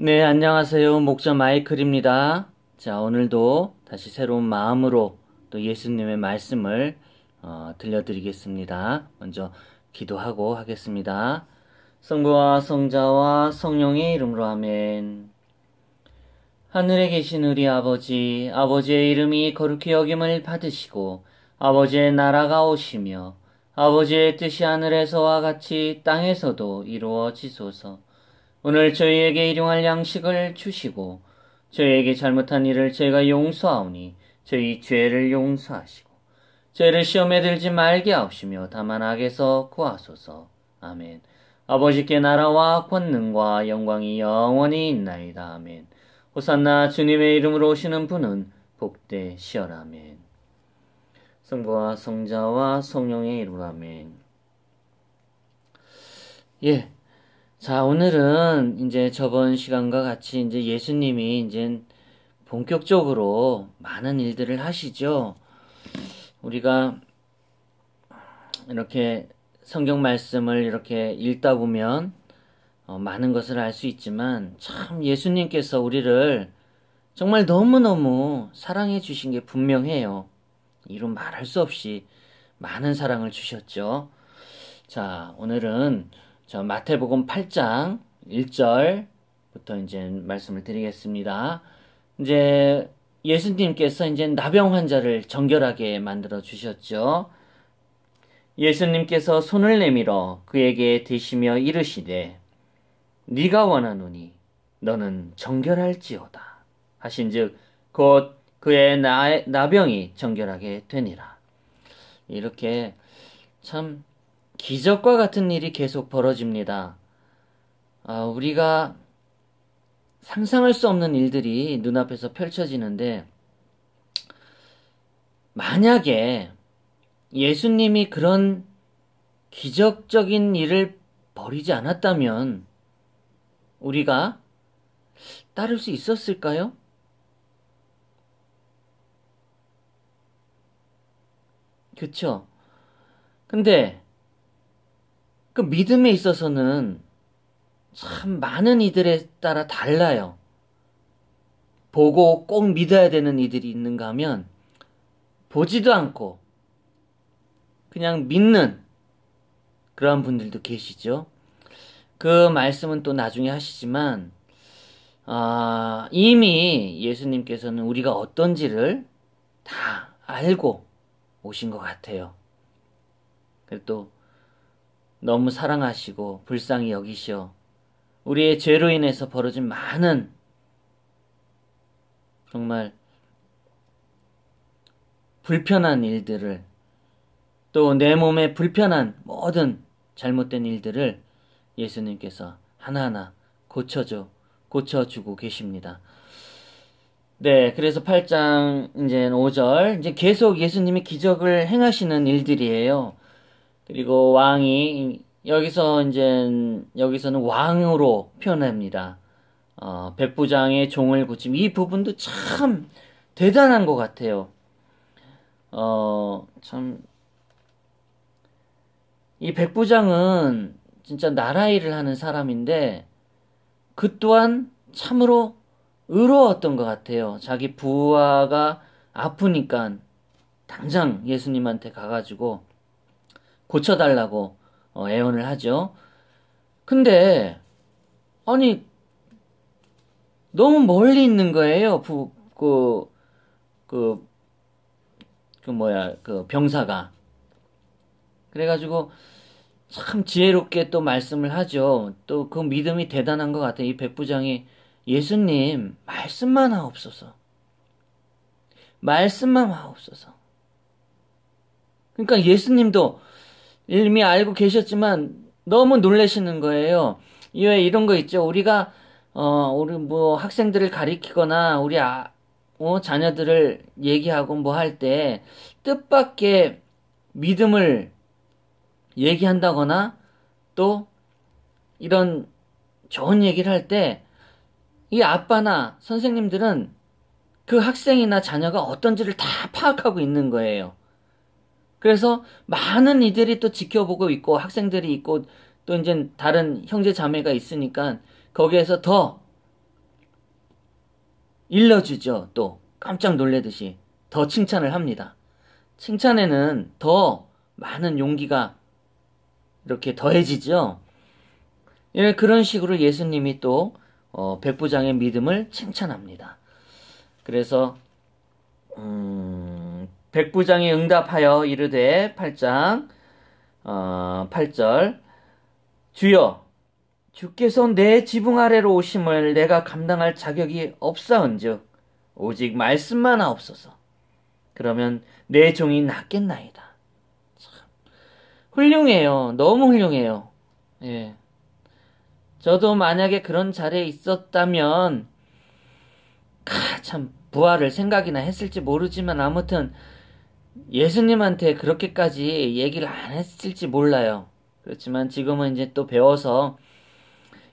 네, 안녕하세요. 목자 마이클입니다. 자, 오늘도 다시 새로운 마음으로 또 예수님의 말씀을 어, 들려드리겠습니다. 먼저 기도하고 하겠습니다. 성부와 성자와 성령의 이름으로 아멘. 하늘에 계신 우리 아버지, 아버지의 이름이 거룩히 여김을 받으시고, 아버지의 나라가 오시며, 아버지의 뜻이 하늘에서와 같이 땅에서도 이루어지소서. 오늘 저희에게 일용할 양식을 주시고 저희에게 잘못한 일을 저희가 용서하오니 저희 죄를 용서하시고 저희를 시험에 들지 말게 하옵시며 다만 악에서 구하소서. 아멘. 아버지께 나라와 권능과 영광이 영원히 있나이다. 아멘. 호산나 주님의 이름으로 오시는 분은 복되시어라. 아멘. 성부와 성자와 성령의 이름으로 아멘. 예, 자, 오늘은 이제 저번 시간과 같이 이제 예수님이 이제 본격적으로 많은 일들을 하시죠. 우리가 이렇게 성경 말씀을 이렇게 읽다 보면 어, 많은 것을 알 수 있지만 참 예수님께서 우리를 정말 너무너무 사랑해 주신 게 분명해요. 이로 말할 수 없이 많은 사랑을 주셨죠. 자, 오늘은 저 마태복음 8장 1절부터 이제 말씀을 드리겠습니다. 이제 예수님께서 이제 나병 환자를 정결하게 만들어 주셨죠. 예수님께서 손을 내밀어 그에게 대시며 이르시되 네가 원하노니 너는 정결할지어다 하신즉 곧 그의 나, 나병이 정결하게 되니라 이렇게 참 기적과 같은 일이 계속 벌어집니다. 아, 우리가 상상할 수 없는 일들이 눈앞에서 펼쳐지는데, 만약에 예수님이 그런 기적적인 일을 벌이지 않았다면, 우리가 따를 수 있었을까요? 그쵸? 근데, 그 믿음에 있어서는 참 많은 이들에 따라 달라요. 보고 꼭 믿어야 되는 이들이 있는가 하면 보지도 않고 그냥 믿는 그러한 분들도 계시죠. 그 말씀은 또 나중에 하시지만 아, 이미 예수님께서는 우리가 어떤지를 다 알고 오신 것 같아요. 그리고 또 너무 사랑하시고 불쌍히 여기시어 우리의 죄로 인해서 벌어진 많은 정말 불편한 일들을 또 내 몸에 불편한 모든 잘못된 일들을 예수님께서 하나하나 고쳐줘 고쳐주고 계십니다. 네, 그래서 8장 이제 5절 이제 계속 예수님이 기적을 행하시는 일들이에요. 그리고 왕이 여기서 이제 여기서는 왕으로 표현합니다. 어, 백부장의 종을 붙임 이 부분도 참 대단한 것 같아요. 어, 참, 이 백부장은 진짜 나라 일을 하는 사람인데, 그 또한 참으로 의로웠던 것 같아요. 자기 부하가 아프니까 당장 예수님한테 가가지고, 고쳐달라고 어, 애원을 하죠. 근데 아니 너무 멀리 있는 거예요. 부, 그, 그, 그 뭐야 그 병사가 그래가지고 참 지혜롭게 또 말씀을 하죠. 또 그 믿음이 대단한 것 같아요. 이 백부장이 예수님 말씀만 하옵소서. 말씀만 하옵소서. 그러니까 예수님도 이미 알고 계셨지만 너무 놀래시는 거예요. 이외 이런 거 있죠. 우리가 어 우리 뭐 학생들을 가리키거나 우리 아, 어, 자녀들을 얘기하고 뭐 할 때 뜻밖의 믿음을 얘기한다거나 또 이런 좋은 얘기를 할 때 이 아빠나 선생님들은 그 학생이나 자녀가 어떤지를 다 파악하고 있는 거예요. 그래서 많은 이들이 또 지켜보고 있고 학생들이 있고 또 이제 다른 형제 자매가 있으니까 거기에서 더 일러주죠. 또 깜짝 놀래듯이 더 칭찬을 합니다. 칭찬에는 더 많은 용기가 이렇게 더해지죠. 예, 그런 식으로 예수님이 또 어, 백부장의 믿음을 칭찬합니다. 그래서 음, 백부장이 응답하여 이르되 8장 어, 8절 주여 주께서 내 지붕 아래로 오심을 내가 감당할 자격이 없사온즉 오직 말씀만 하옵소서 그러면 내 종이 낫겠나이다 참 훌륭해요 너무 훌륭해요 예 저도 만약에 그런 자리에 있었다면 아, 참 부활을 생각이나 했을지 모르지만 아무튼 예수님한테 그렇게까지 얘기를 안 했을지 몰라요. 그렇지만 지금은 이제 또 배워서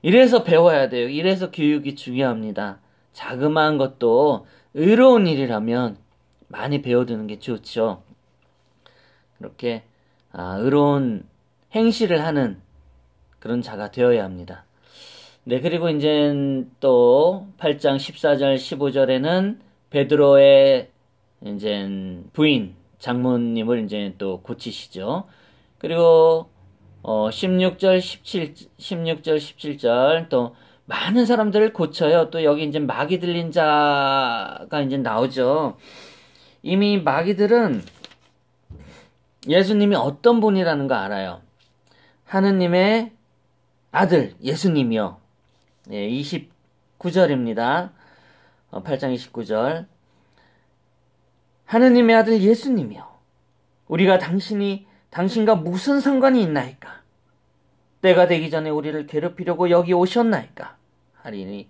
이래서 배워야 돼요. 이래서 교육이 중요합니다. 자그마한 것도 의로운 일이라면 많이 배워두는 게 좋죠. 이렇게 아, 의로운 행실을 하는 그런 자가 되어야 합니다. 네, 그리고 이제 또 8장 14절 15절에는 베드로의 이제 부인 장모님을 이제 또 고치시죠. 그리고 어 16절 17 16절 17절 또 많은 사람들을 고쳐요. 또 여기 이제 마귀 들린 자가 이제 나오죠. 이미 마귀들은 예수님이 어떤 분이라는 거 알아요. 하느님의 아들 예수님이요. 예, 29절입니다. 8장 어, 29절. 하느님의 아들 예수님이여 우리가 당신이 당신과 무슨 상관이 있나이까 때가 되기 전에 우리를 괴롭히려고 여기 오셨나이까 하리니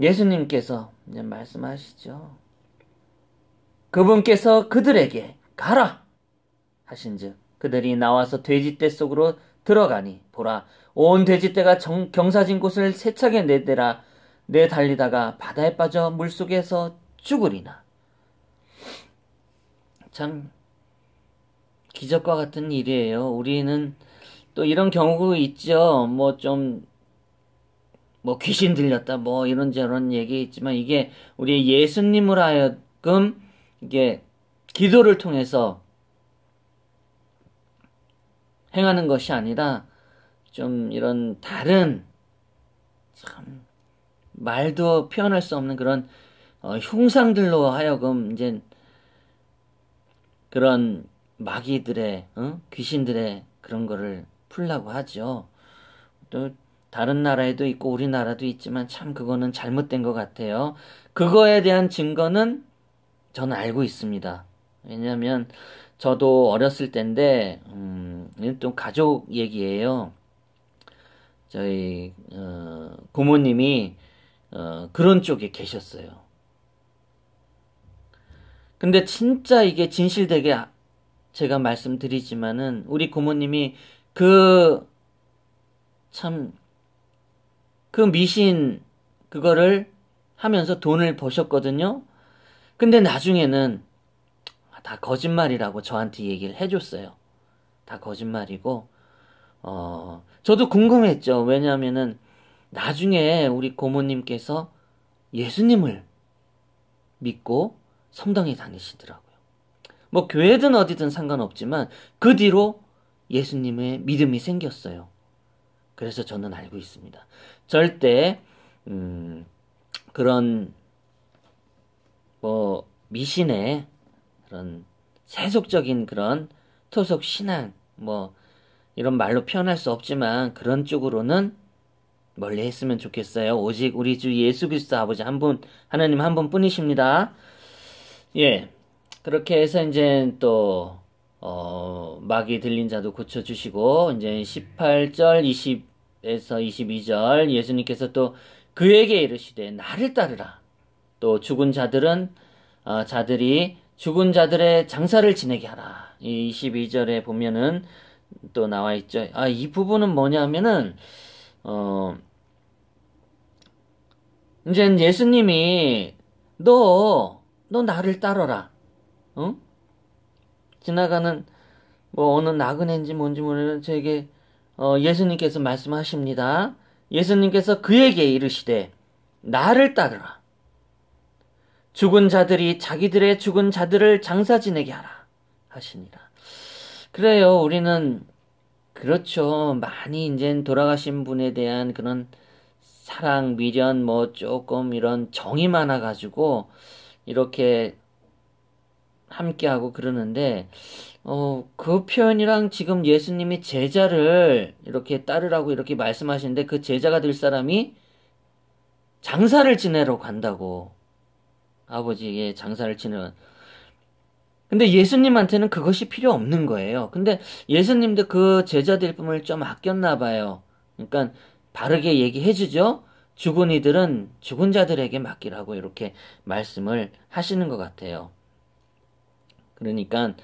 예수님께서 말씀하시죠. 그분께서 그들에게 가라 하신즉 그들이 나와서 돼지떼 속으로 들어가니 보라 온 돼지떼가 정, 경사진 곳을 세차게 내대라 내달리다가 바다에 빠져 물속에서 죽으리나 참 기적과 같은 일이에요. 우리는 또 이런 경우가 있죠. 뭐 좀, 뭐 귀신 들렸다, 뭐 이런저런 얘기 있지만 이게 우리 예수님을 하여금 이게 기도를 통해서 행하는 것이 아니라 좀 이런 다른 참 말도 표현할 수 없는 그런 어, 흉상들로 하여금 이제 그런 마귀들의 어? 귀신들의 그런 거를 풀라고 하죠. 또 다른 나라에도 있고 우리나라도 있지만 참 그거는 잘못된 것 같아요. 그거에 대한 증거는 저는 알고 있습니다. 왜냐하면 저도 어렸을 때인데 음, 또 가족 얘기예요. 저희 어, 부모님이 어, 그런 쪽에 계셨어요. 근데 진짜 이게 진실되게 제가 말씀드리지만은 우리 고모님이 그 참그 그 미신 그거를 하면서 돈을 버셨거든요. 근데 나중에는 아, 다 거짓말이라고 저한테 얘기를 해줬어요. 다 거짓말이고 어 저도 궁금했죠. 왜냐하면은 나중에 우리 고모님께서 예수님을 믿고 성당에 다니시더라고요. 뭐 교회든 어디든 상관없지만 그 뒤로 예수님의 믿음이 생겼어요. 그래서 저는 알고 있습니다. 절대 음, 그런 뭐 미신의 그런 세속적인 그런 토속 신앙 뭐 이런 말로 표현할 수 없지만 그런 쪽으로는 멀리 했으면 좋겠어요. 오직 우리 주 예수 그리스도 아버지 한 분, 하나님 한 분뿐이십니다. 예. 그렇게 해서 이제 또, 어, 막이 들린 자도 고쳐주시고, 이제 18절, 20에서 22절, 예수님께서 또 그에게 이르시되, 나를 따르라. 또 죽은 자들은, 어, 자들이 죽은 자들의 장사를 지내게 하라. 이 22절에 보면은 또 나와 있죠. 아, 이 부분은 뭐냐면은, 어, 이제 예수님이, 너, 너 나를 따라라. 응? 지나가는 뭐 어느 나그네인지 뭔지 모르는 저에게 어 예수님께서 말씀하십니다. 예수님께서 그에게 이르시되 나를 따르라. 죽은 자들이 자기들의 죽은 자들을 장사 지내게 하라 하시니라. 그래요. 우리는 그렇죠. 많이 이제 돌아가신 분에 대한 그런 사랑, 미련, 뭐 조금 이런 정이 많아가지고 이렇게 함께하고 그러는데 어, 그 표현이랑 지금 예수님이 제자를 이렇게 따르라고 이렇게 말씀하시는데 그 제자가 될 사람이 장사를 지내러 간다고 아버지의 장사를 지내는 근데 예수님한테는 그것이 필요 없는 거예요. 근데 예수님도 그 제자들 뿐을 좀 아꼈나 봐요. 그러니까 바르게 얘기해 주죠. 죽은 이들은 죽은 자들에게 맡기라고 이렇게 말씀을 하시는 것 같아요. 그러니까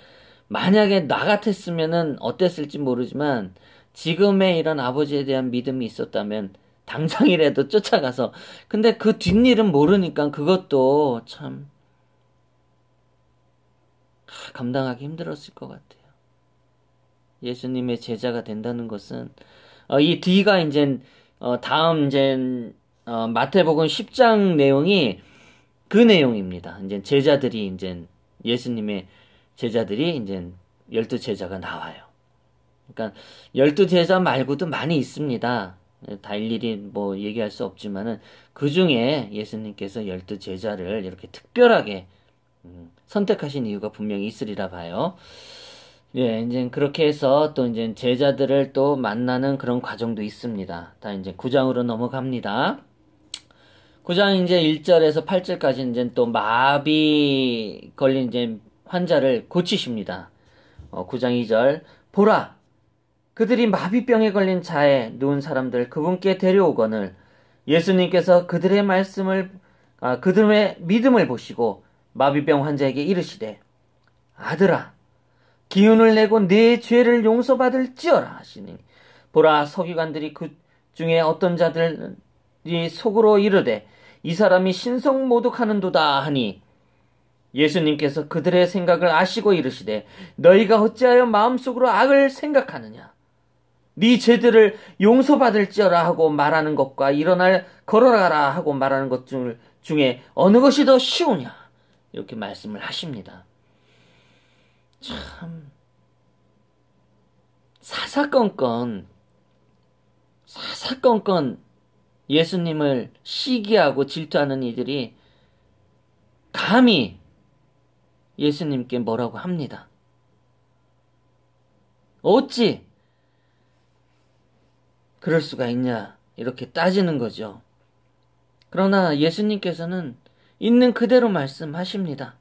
만약에 나 같았으면은 어땠을지 모르지만 지금의 이런 아버지에 대한 믿음이 있었다면 당장이라도 쫓아가서 근데 그 뒷일은 모르니까 그것도 참 감당하기 힘들었을 것 같아요. 예수님의 제자가 된다는 것은 어, 이 뒤가 이제 어, 다음 이제 어, 마태복음 10장 내용이 그 내용입니다. 이제 제자들이 이제 예수님의 제자들이 이제 열두 제자가 나와요. 그러니까 열두 제자 말고도 많이 있습니다. 다 일일이 뭐 얘기할 수 없지만은 그 중에 예수님께서 열두 제자를 이렇게 특별하게 음, 선택하신 이유가 분명히 있으리라 봐요. 예, 이제 그렇게 해서 또 이제 제자들을 또 만나는 그런 과정도 있습니다. 다 이제 구장으로 넘어갑니다. 9장 이제 1절에서 8절까지 이제 또 마비 걸린 이제 환자를 고치십니다. 어, 9장 2절 보라 그들이 마비병에 걸린 자에 누운 사람들 그분께 데려오거늘 예수님께서 그들의 말씀을 아, 그들의 믿음을 보시고 마비병 환자에게 이르시되 아들아 기운을 내고 네 죄를 용서받을지어라 하시니 보라 서기관들이 그 중에 어떤 자들이 속으로 이르되 이 사람이 신성모독하는도다 하니 예수님께서 그들의 생각을 아시고 이르시되 너희가 어찌하여 마음속으로 악을 생각하느냐 네 죄들을 용서받을지어라 하고 말하는 것과 일어날 걸어가라 하고 말하는 것 중, 중에 어느 것이 더 쉬우냐 이렇게 말씀을 하십니다. 참 사사건건 사사건건 예수님을 시기하고 질투하는 이들이 감히 예수님께 뭐라고 합니다. 어찌 그럴 수가 있냐 이렇게 따지는 거죠. 그러나 예수님께서는 있는 그대로 말씀하십니다.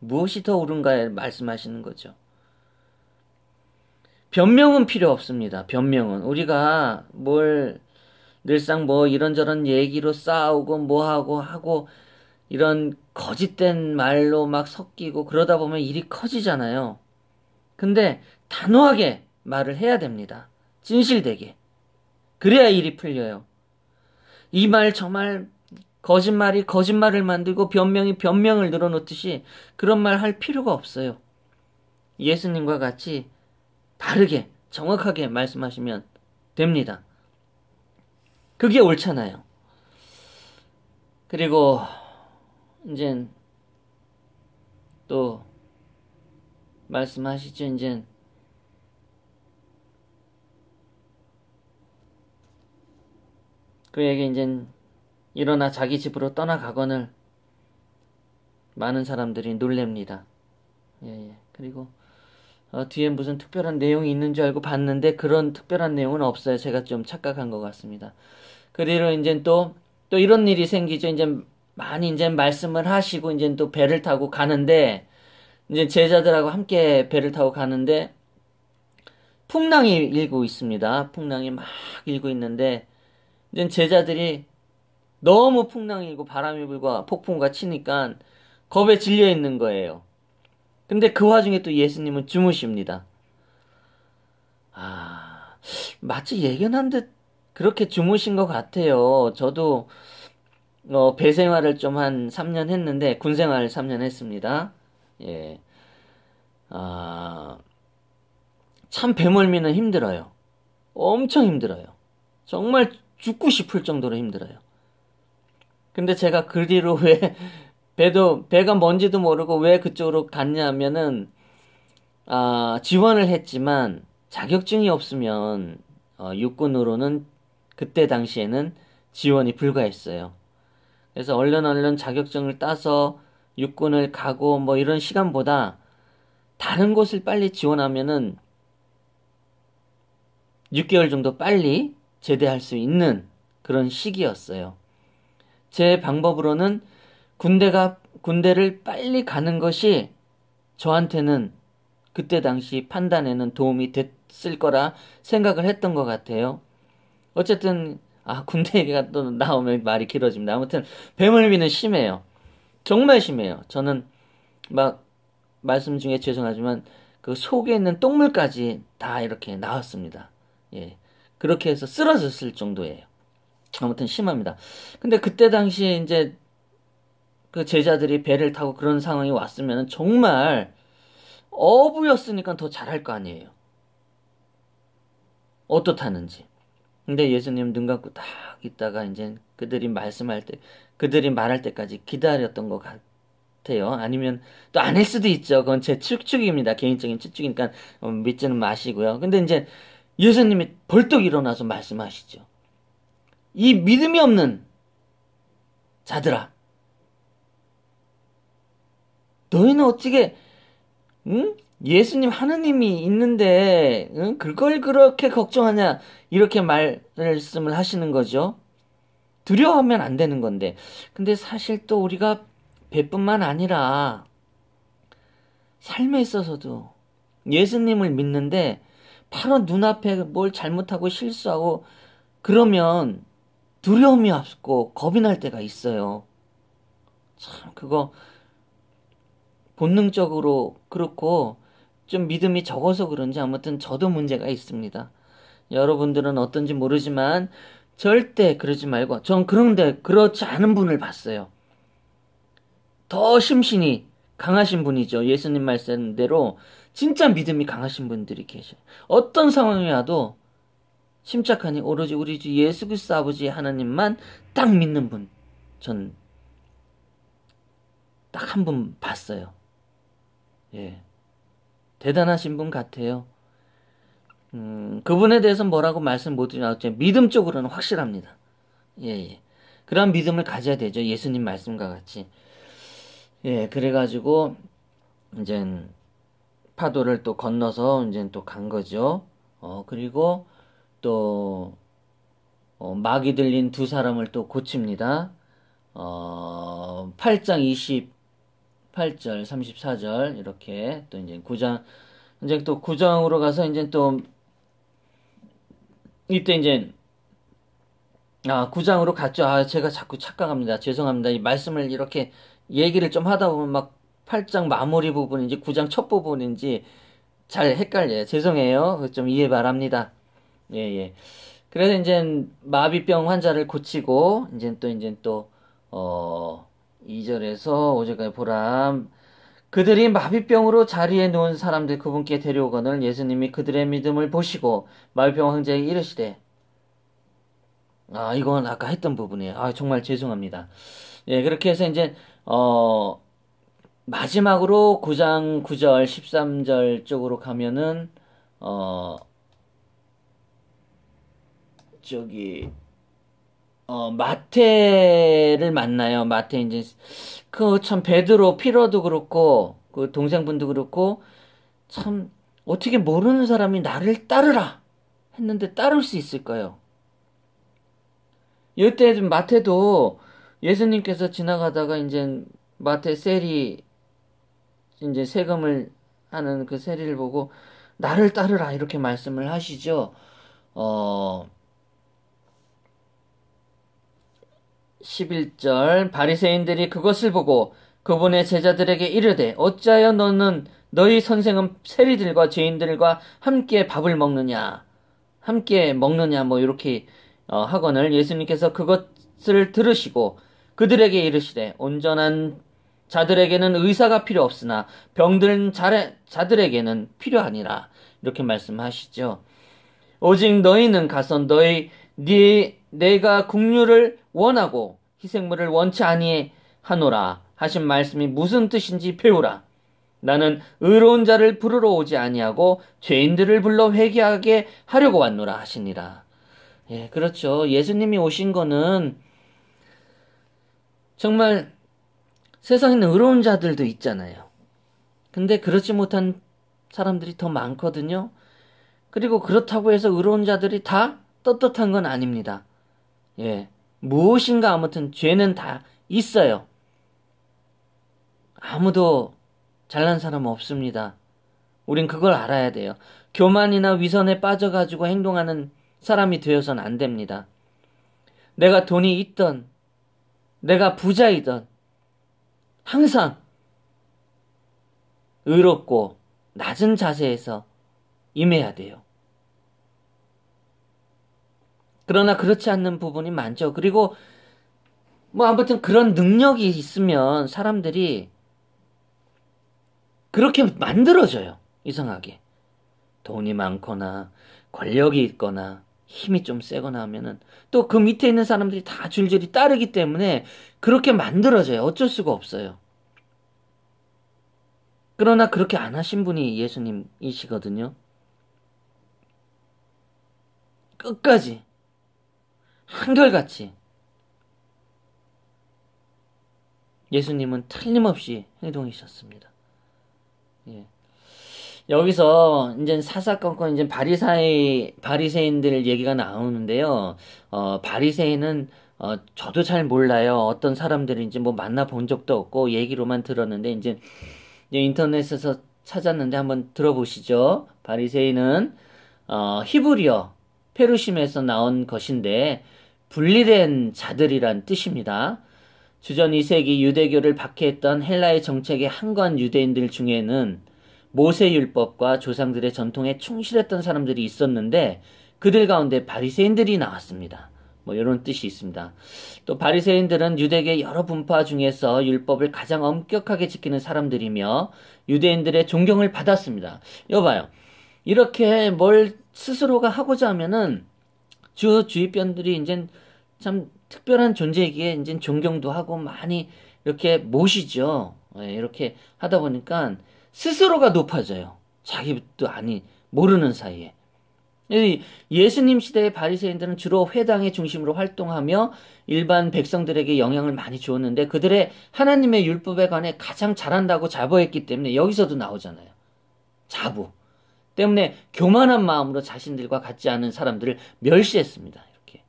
무엇이 더 옳은가에 말씀하시는 거죠. 변명은 필요 없습니다. 변명은 우리가 뭘 늘상 뭐 이런저런 얘기로 싸우고 뭐하고 하고 이런 거짓된 말로 막 섞이고 그러다 보면 일이 커지잖아요. 근데 단호하게 말을 해야 됩니다. 진실되게. 그래야 일이 풀려요. 이 말 저 말 거짓말이 거짓말을 만들고 변명이 변명을 늘어놓듯이 그런 말 할 필요가 없어요. 예수님과 같이 바르게 정확하게 말씀하시면 됩니다. 그게 옳잖아요. 그리고 이젠 또 말씀하시죠. 이젠 그에게 이젠 일어나 자기 집으로 떠나가거늘 많은 사람들이 놀랍니다. 예, 예. 그리고 어, 뒤에 무슨 특별한 내용이 있는 줄 알고 봤는데 그런 특별한 내용은 없어요. 제가 좀 착각한 것 같습니다. 그리고 이제 또, 또 이런 일이 생기죠. 이제 많이 이제 말씀을 하시고 이제 또 배를 타고 가는데, 이제 제자들하고 함께 배를 타고 가는데, 풍랑이 일고 있습니다. 풍랑이 막 일고 있는데, 이제 제자들이 너무 풍랑이 일고 바람이 불고 폭풍과 치니까 겁에 질려 있는 거예요. 근데 그 와중에 또 예수님은 주무십니다. 아, 마치 예견한 듯 그렇게 주무신 것 같아요. 저도 어, 배 생활을 좀 한 3년 했는데 군 생활을 3년 했습니다. 예. 아, 참 배멀미는 힘들어요. 엄청 힘들어요. 정말 죽고 싶을 정도로 힘들어요. 근데 제가 그 뒤로 왜 배도 배가 뭔지도 모르고 왜 그쪽으로 갔냐면은 아, 지원을 했지만 자격증이 없으면 어, 육군으로는 그때 당시에는 지원이 불가했어요. 그래서 얼른 얼른 자격증을 따서 육군을 가고 뭐 이런 시간보다 다른 곳을 빨리 지원하면은 6개월 정도 빨리 제대할 수 있는 그런 시기였어요. 제 방법으로는 군대가 군대를 빨리 가는 것이 저한테는 그때 당시 판단에는 도움이 됐을 거라 생각을 했던 것 같아요. 어쨌든 아 군대 얘기가 또 나오면 말이 길어집니다. 아무튼 배물비는 심해요. 정말 심해요. 저는 막 말씀 중에 죄송하지만 그 속에 있는 똥물까지 다 이렇게 나왔습니다. 예. 그렇게 해서 쓰러졌을 정도예요. 아무튼 심합니다. 근데 그때 당시에 이제 그 제자들이 배를 타고 그런 상황이 왔으면 정말 어부였으니까 더 잘할 거 아니에요. 어떻다는지. 근데 예수님 눈 감고 딱 있다가 이제 그들이 말씀할 때 그들이 말할 때까지 기다렸던 것 같아요. 아니면 또안할 수도 있죠. 그건 제 추측입니다. 개인적인 추측이니까 어, 믿지는 마시고요. 근데 이제 예수님이 벌떡 일어나서 말씀하시죠. 이 믿음이 없는 자들아, 너희는 어떻게 응? 예수님 하느님이 있는데 응? 그걸 그렇게 걱정하냐 이렇게 말씀을 하시는 거죠. 두려워하면 안 되는 건데. 근데 사실 또 우리가 배뿐만 아니라 삶에 있어서도 예수님을 믿는데 바로 눈앞에 뭘 잘못하고 실수하고 그러면 두려움이 없고 겁이 날 때가 있어요. 참 그거 본능적으로 그렇고 좀 믿음이 적어서 그런지 아무튼 저도 문제가 있습니다. 여러분들은 어떤지 모르지만 절대 그러지 말고 전 그런데 그렇지 않은 분을 봤어요. 더 심신이 강하신 분이죠. 예수님 말씀대로 진짜 믿음이 강하신 분들이 계셔요. 어떤 상황이 와도 침착하니 오로지 우리 주 예수 그리스도 아버지 하나님만 딱 믿는 분. 전 딱 한 분 봤어요. 예. 대단하신 분 같아요. 음, 그분에 대해서 뭐라고 말씀 못 드리지만 믿음 쪽으로는 확실합니다. 예, 예. 그런 믿음을 가져야 되죠. 예수님 말씀과 같이. 예, 그래가지고, 이제 파도를 또 건너서 이제 또 간 거죠. 어, 그리고 또, 어, 막이 들린 두 사람을 또 고칩니다. 어, 8장 20, 8절, 34절 이렇게 또 이제 9장 이제 또 9장으로 가서 이제 또 이때 이제 아 9장으로 갔죠. 아 제가 자꾸 착각합니다. 죄송합니다. 이 말씀을 이렇게 얘기를 좀 하다 보면 막 8장 마무리 부분인지 9장 첫 부분인지 잘 헷갈려요. 죄송해요. 좀 이해 바랍니다. 예, 예. 그래서 이제 마비병 환자를 고치고 이제 또 이제 또 어, 2절에서 5절까지 보람 그들이 마비병으로 자리에 놓은 사람들 그분께 데려오거늘 예수님이 그들의 믿음을 보시고 마비병 황제에게 이르시되 아 이건 아까 했던 부분이에요. 아 정말 죄송합니다. 예 그렇게 해서 이제 어 마지막으로 9장 9절 13절 쪽으로 가면은 어 저기 어, 마태를 만나요. 마태 이제 그참 베드로 피로도 그렇고 그 동생분도 그렇고 참 어떻게 모르는 사람이 나를 따르라 했는데 따를 수 있을까요? 이때 좀 마태도 예수님께서 지나가다가 이제 마태 세리 이제 세금을 하는 그 세리를 보고 나를 따르라 이렇게 말씀을 하시죠. 어 11절 바리새인들이 그것을 보고 그분의 제자들에게 이르되 어찌하여 너는 너희 선생은 세리들과 죄인들과 함께 밥을 먹느냐 함께 먹느냐 뭐 이렇게 어, 학원을 예수님께서 그것을 들으시고 그들에게 이르시되 온전한 자들에게는 의사가 필요 없으나 병든 자래, 자들에게는 필요하니라 이렇게 말씀하시죠. 오직 너희는 가서 너희 네 내가 국류를 원하고 희생물을 원치 아니하노라 하신 말씀이 무슨 뜻인지 배우라. 나는 의로운 자를 부르러 오지 아니하고 죄인들을 불러 회개하게 하려고 왔노라 하시니라. 예, 그렇죠. 예수님이 오신 거는 정말 세상에는 의로운 자들도 있잖아요. 근데 그렇지 못한 사람들이 더 많거든요. 그리고 그렇다고 해서 의로운 자들이 다 떳떳한 건 아닙니다. 예. 무엇인가 아무튼 죄는 다 있어요. 아무도 잘난 사람 없습니다. 우린 그걸 알아야 돼요. 교만이나 위선에 빠져가지고 행동하는 사람이 되어선 안 됩니다. 내가 돈이 있던, 내가 부자이던, 항상 의롭고 낮은 자세에서 임해야 돼요. 그러나 그렇지 않는 부분이 많죠. 그리고 뭐 아무튼 그런 능력이 있으면 사람들이 그렇게 만들어져요. 이상하게. 돈이 많거나 권력이 있거나 힘이 좀 세거나 하면은 또 그 밑에 있는 사람들이 다 줄줄이 따르기 때문에 그렇게 만들어져요. 어쩔 수가 없어요. 그러나 그렇게 안 하신 분이 예수님이시거든요. 끝까지 한결같이 예수님은 틀림없이 행동하셨습니다. 예. 여기서 이제 사사건건 이제 바리사이 바리새인들 얘기가 나오는데요. 어, 바리새인은 어, 저도 잘 몰라요. 어떤 사람들인지 뭐 만나 본 적도 없고 얘기로만 들었는데 이제, 인터넷에서 찾았는데 한번 들어보시죠. 바리새인은 어, 히브리어 페루심에서 나온 것인데 분리된 자들이란 뜻입니다. 주전 2세기 유대교를 박해했던 헬라의 정책에 한관 유대인들 중에는 모세율법과 조상들의 전통에 충실했던 사람들이 있었는데 그들 가운데 바리새인들이 나왔습니다. 뭐 이런 뜻이 있습니다. 또 바리새인들은 유대계 여러 분파 중에서 율법을 가장 엄격하게 지키는 사람들이며 유대인들의 존경을 받았습니다. 여봐요. 이렇게 뭘 스스로가 하고자 하면은 저 주위변들이 이제 참 특별한 존재이기에 이제 존경도 하고 많이 이렇게 모시죠. 예, 이렇게 하다 보니까 스스로가 높아져요. 자기도 아니 모르는 사이에. 예수님 시대의 바리새인들은 주로 회당의 중심으로 활동하며 일반 백성들에게 영향을 많이 주었는데 그들의 하나님의 율법에 관해 가장 잘한다고 자부했기 때문에 여기서도 나오잖아요. 자부. 때문에 교만한 마음으로 자신들과 같지 않은 사람들을 멸시했습니다. 이렇게.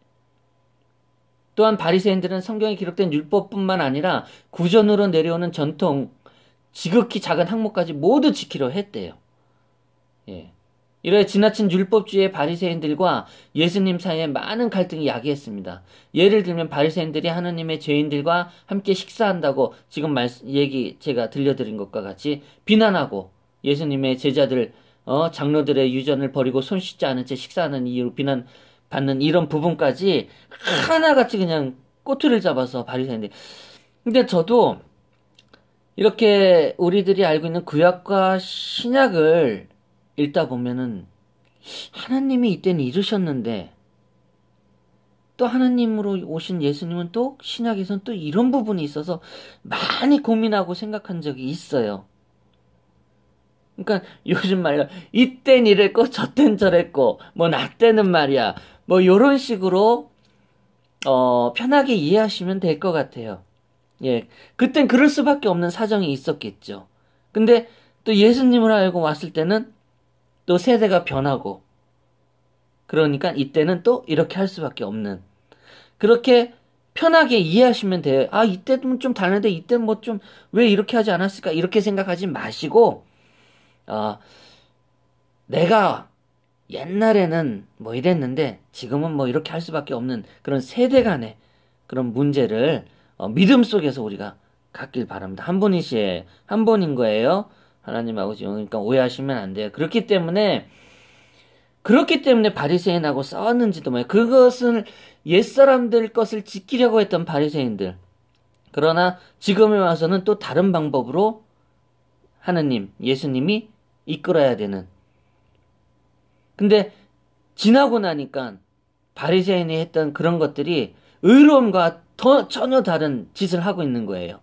또한 바리새인들은 성경에 기록된 율법뿐만 아니라 구전으로 내려오는 전통 지극히 작은 항목까지 모두 지키려 했대요. 예. 이래 지나친 율법주의 바리새인들과 예수님 사이에 많은 갈등이 야기했습니다. 예를 들면 바리새인들이 하느님의 죄인들과 함께 식사한다고 지금 말 얘기 제가 들려드린 것과 같이 비난하고 예수님의 제자들 어, 장로들의 유전을 버리고 손 씻지 않은 채 식사하는 이유로 비난받는 이런 부분까지 하나같이 그냥 꼬투리를 잡아서 발휘했는데 근데 저도 이렇게 우리들이 알고 있는 구약과 신약을 읽다 보면은 하나님이 이때는 이르셨는데 또 하나님으로 오신 예수님은 또 신약에선 또 이런 부분이 있어서 많이 고민하고 생각한 적이 있어요. 그러니까 요즘 말로 이땐 이랬고 저땐 저랬고 뭐나 때는 말이야 뭐 요런 식으로 어 편하게 이해하시면 될 것 같아요. 예. 그땐 그럴 수밖에 없는 사정이 있었겠죠. 근데 또 예수님을 알고 왔을 때는 또 세대가 변하고 그러니까 이때는 또 이렇게 할 수밖에 없는 그렇게 편하게 이해하시면 돼요. 아, 이때는 좀 다른데 이때 뭐좀 왜 이렇게 하지 않았을까? 이렇게 생각하지 마시고 어, 내가 옛날에는 뭐 이랬는데 지금은 뭐 이렇게 할 수밖에 없는 그런 세대 간의 그런 문제를 어, 믿음 속에서 우리가 갖길 바랍니다. 한 분이시에 한 분인 거예요. 하나님 아버지 그러니까 오해하시면 안 돼요. 그렇기 때문에 그렇기 때문에 바리새인하고 싸웠는지도 몰라요. 그것은 옛사람들 것을 지키려고 했던 바리새인들. 그러나 지금에 와서는 또 다른 방법으로 하느님, 예수님이 이끌어야 되는. 근데 지나고 나니까 바리새인이 했던 그런 것들이 의로움과 더, 전혀 다른 짓을 하고 있는 거예요.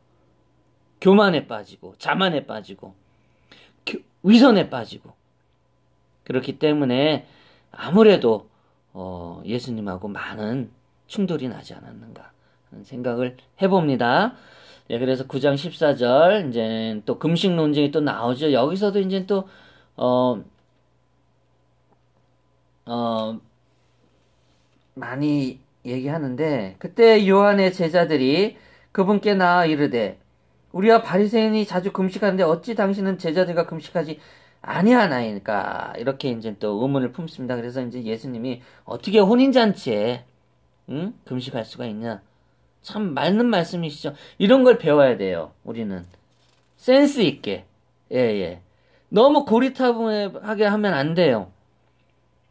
교만에 빠지고 자만에 빠지고 위선에 빠지고 그렇기 때문에 아무래도 어, 예수님하고 많은 충돌이 나지 않았는가 하는 생각을 해봅니다. 예, 그래서 9장 14절 이제 또 금식 논쟁이 또 나오죠. 여기서도 이제 또 어, 어, 많이 얘기하는데 그때 요한의 제자들이 그분께 나아 이르되 우리와 바리새인이 자주 금식하는데 어찌 당신은 제자들과 금식하지 아니하나이까 니 이렇게 이제 또 의문을 품습니다. 그래서 이제 예수님이 어떻게 혼인 잔치에 응? 금식할 수가 있냐? 참 맞는 말씀이시죠. 이런 걸 배워야 돼요. 우리는 센스 있게 예 예. 너무 고리타분하게 하면 안 돼요.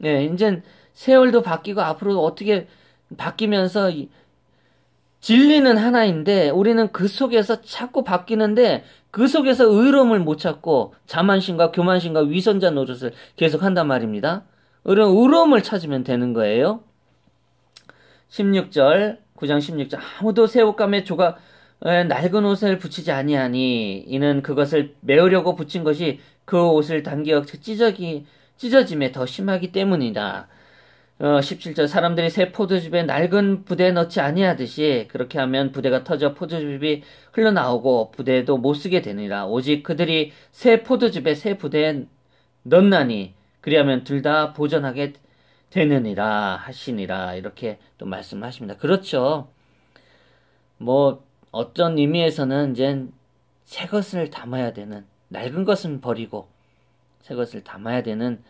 예, 이제 세월도 바뀌고 앞으로도 어떻게 바뀌면서 이, 진리는 하나인데 우리는 그 속에서 자꾸 바뀌는데 그 속에서 의로움을 못 찾고 자만심과 교만심과 위선자 노릇을 계속 한단 말입니다. 의로움을 찾으면 되는 거예요. 16절 9장 16절 아무도 새 옷감에 조각 낡은 옷을 붙이지 아니하니 이는 그것을 메우려고 붙인 것이 그 옷을 당겨 그 찢어기 찢어짐에 더 심하기 때문이다. 어, 17절 사람들이 새 포도즙에 낡은 부대에 넣지 아니하듯이 그렇게 하면 부대가 터져 포도즙이 흘러나오고 부대도 못 쓰게 되니라 오직 그들이 새 포도즙에 새 부대에 넣나니 그리하면 둘 다 보전하게 되느니라 하시니라 이렇게 또 말씀하십니다. 그렇죠. 뭐 어떤 의미에서는 이제 새 것을 담아야 되는 낡은 것은 버리고 새 것을 담아야 되는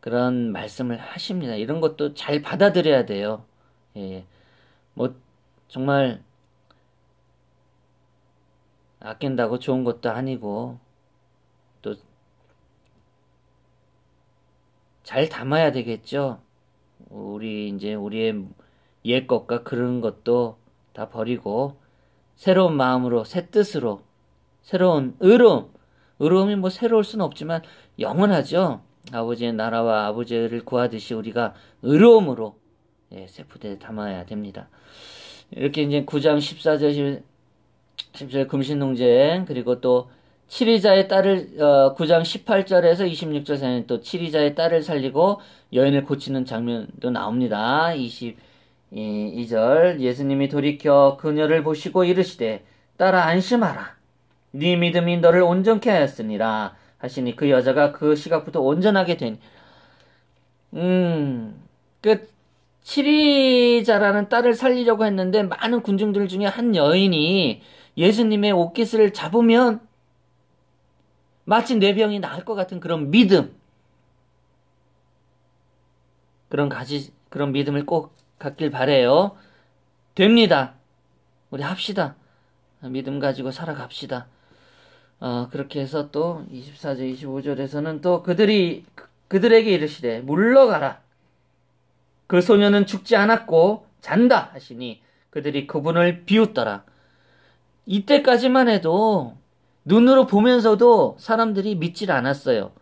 그런 말씀을 하십니다. 이런 것도 잘 받아들여야 돼요. 예. 예. 뭐 정말 아낀다고 좋은 것도 아니고 또 잘 담아야 되겠죠. 우리 이제 우리의 옛 것과 그런 것도 다 버리고 새로운 마음으로 새 뜻으로 새로운 의로움 의로움이 뭐 새로울 수는 없지만 영원하죠. 아버지의 나라와 아버지를 구하듯이 우리가 의로움으로 예, 세포대에 담아야 됩니다. 이렇게 이제 9장 14절 10절 금신농쟁 그리고 또 칠이자의 딸을 어, 9장 18절에서 26절 에이에또 칠이자의 딸을 살리고 여인을 고치는 장면도 나옵니다. 22절 예수님이 돌이켜 그녀를 보시고 이르시되 따라 안심하라 네 믿음이 너를 온전케 하였으니라 하시니 그 여자가 그 시각부터 온전하게 된 음, 그 칠이자라는 딸을 살리려고 했는데 많은 군중들 중에 한 여인이 예수님의 옷깃을 잡으면 마치 내 병이 나을 것 같은 그런 믿음. 그런 가지, 그런 믿음을 꼭 갖길 바래요. 됩니다. 우리 합시다. 믿음 가지고 살아갑시다. 어, 그렇게 해서 또 24절, 25절에서는 또 그들이, 그들에게 이르시되, 물러가라. 그 소녀는 죽지 않았고, 잔다. 하시니, 그들이 그분을 비웃더라. 이때까지만 해도 눈으로 보면서도 사람들이 믿질 않았어요.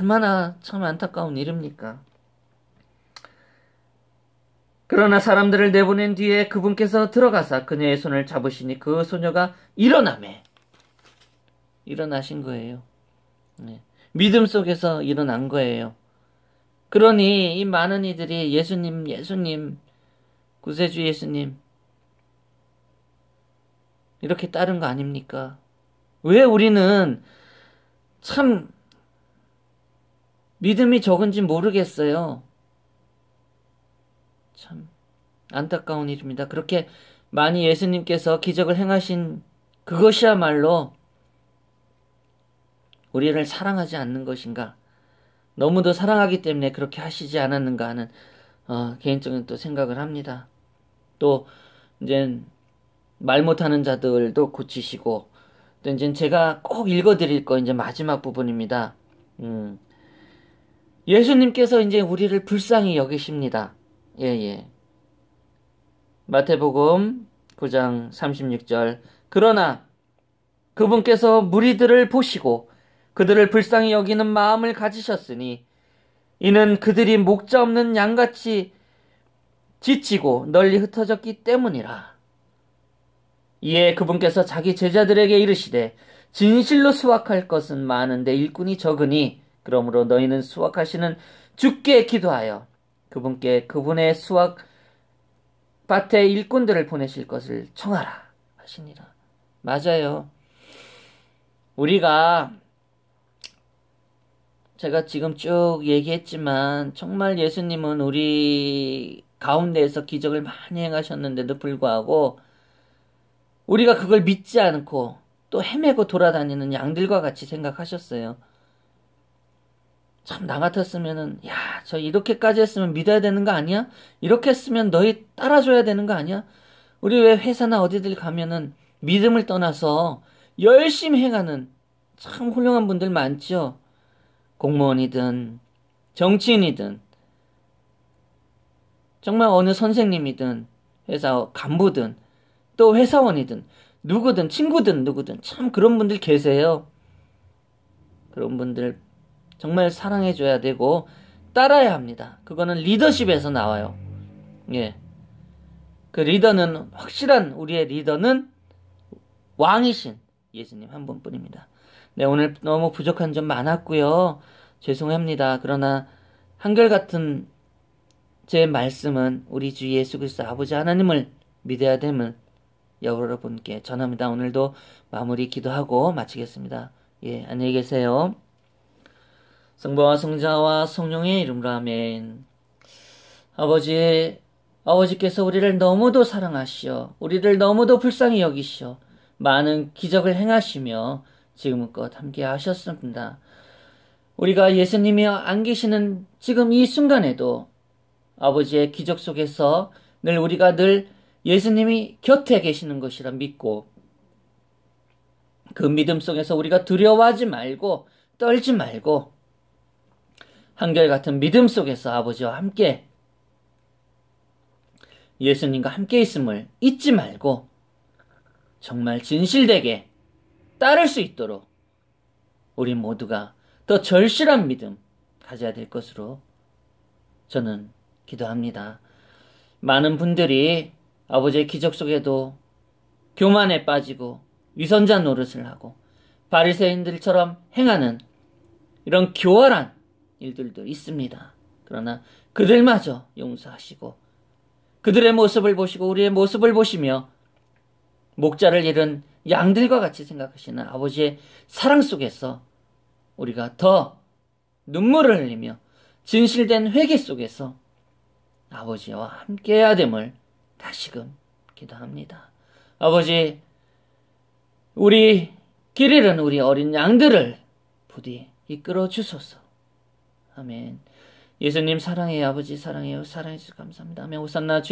얼마나 참 안타까운 일입니까? 그러나 사람들을 내보낸 뒤에 그분께서 들어가서 그녀의 손을 잡으시니 그 소녀가 일어나매 일어나신 거예요. 네. 믿음 속에서 일어난 거예요. 그러니 이 많은 이들이 예수님, 예수님, 구세주 예수님 이렇게 따른 거 아닙니까? 왜 우리는 참 믿음이 적은지 모르겠어요. 참 안타까운 일입니다. 그렇게 많이 예수님께서 기적을 행하신 그것이야말로 우리를 사랑하지 않는 것인가? 너무도 사랑하기 때문에 그렇게 하시지 않았는가 하는 어, 개인적인 또 생각을 합니다. 또 이제 말 못하는 자들도 고치시고 이제 제가 꼭 읽어드릴 거 이제 마지막 부분입니다. 음. 예수님께서 이제 우리를 불쌍히 여기십니다. 예, 예. 마태복음 9장 36절. 그러나 그분께서 무리들을 보시고 그들을 불쌍히 여기는 마음을 가지셨으니 이는 그들이 목자 없는 양같이 지치고 널리 흩어졌기 때문이라. 이에 그분께서 자기 제자들에게 이르시되 진실로 수확할 것은 많은데 일꾼이 적으니 그러므로 너희는 수확하시는 주께 기도하여 그분께 그분의 수확 밭에 일꾼들을 보내실 것을 청하라 하시니라. 맞아요. 우리가 제가 지금 쭉 얘기했지만 정말 예수님은 우리 가운데에서 기적을 많이 행하셨는데도 불구하고 우리가 그걸 믿지 않고 또 헤매고 돌아다니는 양들과 같이 생각하셨어요. 참, 나 같았으면은, 야, 저 이렇게까지 했으면 믿어야 되는 거 아니야? 이렇게 했으면 너희 따라줘야 되는 거 아니야? 우리 왜 회사나 어디들 가면은 믿음을 떠나서 열심히 해가는 참 훌륭한 분들 많죠? 공무원이든, 정치인이든, 정말 어느 선생님이든, 회사 간부든, 또 회사원이든 누구든 친구든 누구든 참 그런 분들 계세요. 그런 분들 정말 사랑해 줘야 되고 따라야 합니다. 그거는 리더십에서 나와요. 예. 그 리더는 확실한 우리의 리더는 왕이신 예수님 한 분뿐입니다. 네, 오늘 너무 부족한 점 많았고요. 죄송합니다. 그러나 한결같은 제 말씀은 우리 주 예수 그리스도 아버지 하나님을 믿어야 됨을 여러분께 전합니다. 오늘도 마무리 기도하고 마치겠습니다. 예, 안녕히 계세요. 성부와 성자와 성령의 이름으로 아멘. 아버지, 아버지께서 우리를 너무도 사랑하시어, 우리를 너무도 불쌍히 여기시어, 많은 기적을 행하시며 지금껏 함께 하셨습니다. 우리가 예수님이 안 계시는 지금 이 순간에도 아버지의 기적 속에서 늘 우리가 늘 예수님이 곁에 계시는 것이라 믿고 그 믿음 속에서 우리가 두려워하지 말고 떨지 말고 한결같은 믿음 속에서 아버지와 함께 예수님과 함께 있음을 잊지 말고 정말 진실되게 따를 수 있도록 우리 모두가 더 절실한 믿음 가져야 될 것으로 저는 기도합니다. 많은 분들이 아버지의 기적 속에도 교만에 빠지고 위선자 노릇을 하고 바리새인들처럼 행하는 이런 교활한 일들도 있습니다. 그러나 그들마저 용서하시고 그들의 모습을 보시고 우리의 모습을 보시며 목자를 잃은 양들과 같이 생각하시는 아버지의 사랑 속에서 우리가 더 눈물을 흘리며 진실된 회개 속에서 아버지와 함께해야 됨을 다시금 기도합니다. 아버지, 우리 길 잃은 우리 어린 양들을 부디 이끌어 주소서. 아멘. 예수님 사랑해 아버지 사랑해요 사랑해주셔서 감사합니다. 아멘. 오산나 주